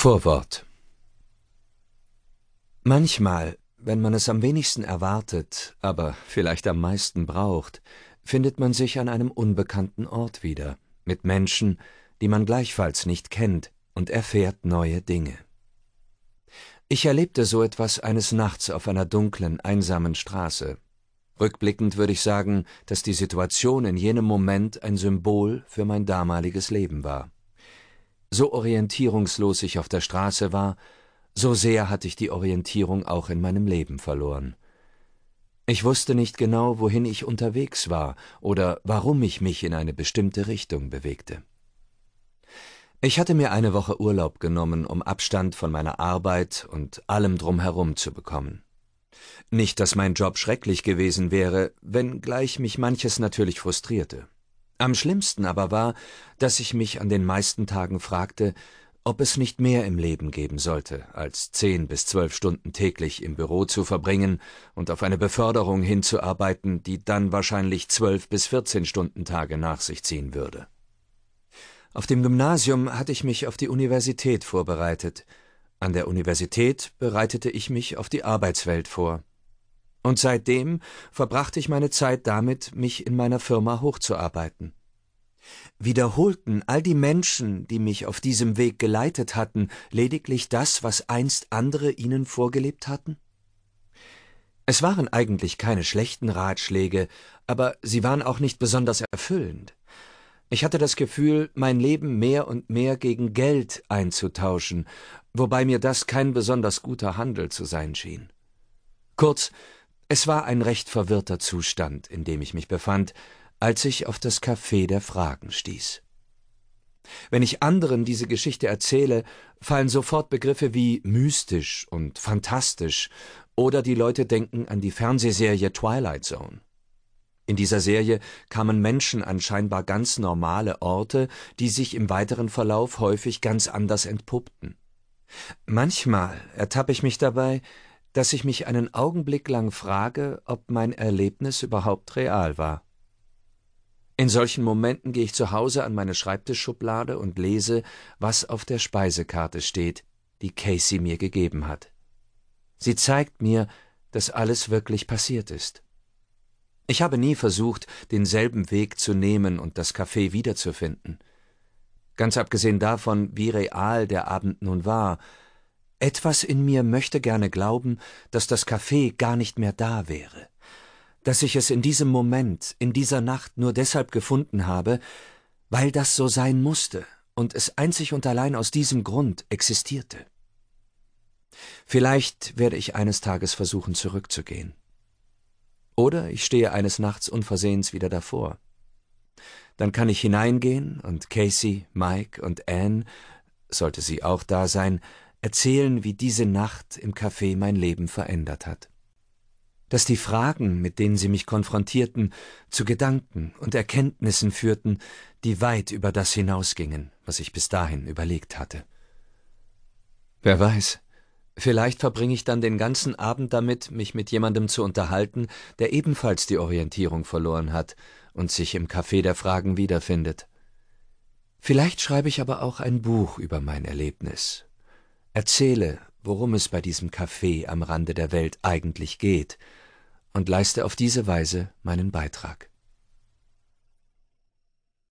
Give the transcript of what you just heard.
Vorwort Manchmal, wenn man es am wenigsten erwartet, aber vielleicht am meisten braucht, findet man sich an einem unbekannten Ort wieder, mit Menschen, die man gleichfalls nicht kennt, und erfährt neue Dinge. Ich erlebte so etwas eines Nachts auf einer dunklen, einsamen Straße. Rückblickend würde ich sagen, dass die Situation in jenem Moment ein Symbol für mein damaliges Leben war so orientierungslos ich auf der Straße war, so sehr hatte ich die Orientierung auch in meinem Leben verloren. Ich wusste nicht genau, wohin ich unterwegs war oder warum ich mich in eine bestimmte Richtung bewegte. Ich hatte mir eine Woche Urlaub genommen, um Abstand von meiner Arbeit und allem drumherum zu bekommen. Nicht, dass mein Job schrecklich gewesen wäre, wenngleich mich manches natürlich frustrierte. Am schlimmsten aber war, dass ich mich an den meisten Tagen fragte, ob es nicht mehr im Leben geben sollte, als zehn bis zwölf Stunden täglich im Büro zu verbringen und auf eine Beförderung hinzuarbeiten, die dann wahrscheinlich zwölf bis vierzehn Stunden Tage nach sich ziehen würde. Auf dem Gymnasium hatte ich mich auf die Universität vorbereitet, an der Universität bereitete ich mich auf die Arbeitswelt vor. Und seitdem verbrachte ich meine Zeit damit, mich in meiner Firma hochzuarbeiten. Wiederholten all die Menschen, die mich auf diesem Weg geleitet hatten, lediglich das, was einst andere ihnen vorgelebt hatten? Es waren eigentlich keine schlechten Ratschläge, aber sie waren auch nicht besonders erfüllend. Ich hatte das Gefühl, mein Leben mehr und mehr gegen Geld einzutauschen, wobei mir das kein besonders guter Handel zu sein schien. Kurz, es war ein recht verwirrter Zustand, in dem ich mich befand, als ich auf das Café der Fragen stieß. Wenn ich anderen diese Geschichte erzähle, fallen sofort Begriffe wie mystisch und fantastisch oder die Leute denken an die Fernsehserie Twilight Zone. In dieser Serie kamen Menschen an scheinbar ganz normale Orte, die sich im weiteren Verlauf häufig ganz anders entpuppten. Manchmal ertappe ich mich dabei, dass ich mich einen Augenblick lang frage, ob mein Erlebnis überhaupt real war. In solchen Momenten gehe ich zu Hause an meine Schreibtischschublade und lese, was auf der Speisekarte steht, die Casey mir gegeben hat. Sie zeigt mir, dass alles wirklich passiert ist. Ich habe nie versucht, denselben Weg zu nehmen und das Café wiederzufinden. Ganz abgesehen davon, wie real der Abend nun war, etwas in mir möchte gerne glauben, dass das Café gar nicht mehr da wäre, dass ich es in diesem Moment, in dieser Nacht nur deshalb gefunden habe, weil das so sein musste und es einzig und allein aus diesem Grund existierte. Vielleicht werde ich eines Tages versuchen zurückzugehen. Oder ich stehe eines Nachts unversehens wieder davor. Dann kann ich hineingehen und Casey, Mike und Anne, sollte sie auch da sein, erzählen, wie diese Nacht im Café mein Leben verändert hat. Dass die Fragen, mit denen sie mich konfrontierten, zu Gedanken und Erkenntnissen führten, die weit über das hinausgingen, was ich bis dahin überlegt hatte. Wer weiß, vielleicht verbringe ich dann den ganzen Abend damit, mich mit jemandem zu unterhalten, der ebenfalls die Orientierung verloren hat und sich im Café der Fragen wiederfindet. Vielleicht schreibe ich aber auch ein Buch über mein Erlebnis Erzähle, worum es bei diesem Café am Rande der Welt eigentlich geht, und leiste auf diese Weise meinen Beitrag.